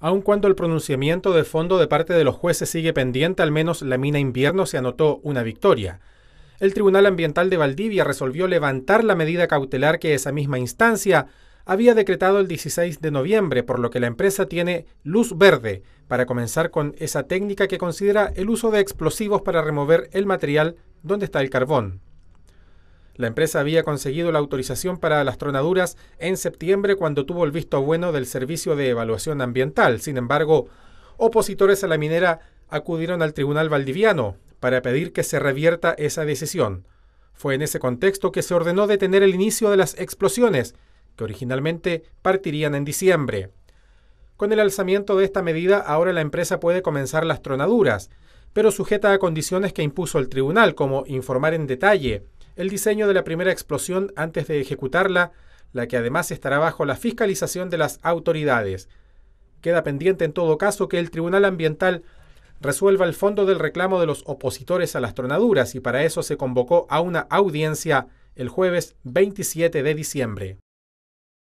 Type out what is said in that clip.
Aun cuando el pronunciamiento de fondo de parte de los jueces sigue pendiente, al menos la mina invierno se anotó una victoria. El Tribunal Ambiental de Valdivia resolvió levantar la medida cautelar que esa misma instancia había decretado el 16 de noviembre, por lo que la empresa tiene luz verde para comenzar con esa técnica que considera el uso de explosivos para remover el material donde está el carbón. La empresa había conseguido la autorización para las tronaduras en septiembre cuando tuvo el visto bueno del Servicio de Evaluación Ambiental. Sin embargo, opositores a la minera acudieron al Tribunal Valdiviano para pedir que se revierta esa decisión. Fue en ese contexto que se ordenó detener el inicio de las explosiones, que originalmente partirían en diciembre. Con el alzamiento de esta medida, ahora la empresa puede comenzar las tronaduras, pero sujeta a condiciones que impuso el tribunal, como informar en detalle el diseño de la primera explosión antes de ejecutarla, la que además estará bajo la fiscalización de las autoridades. Queda pendiente en todo caso que el Tribunal Ambiental resuelva el fondo del reclamo de los opositores a las tronaduras y para eso se convocó a una audiencia el jueves 27 de diciembre.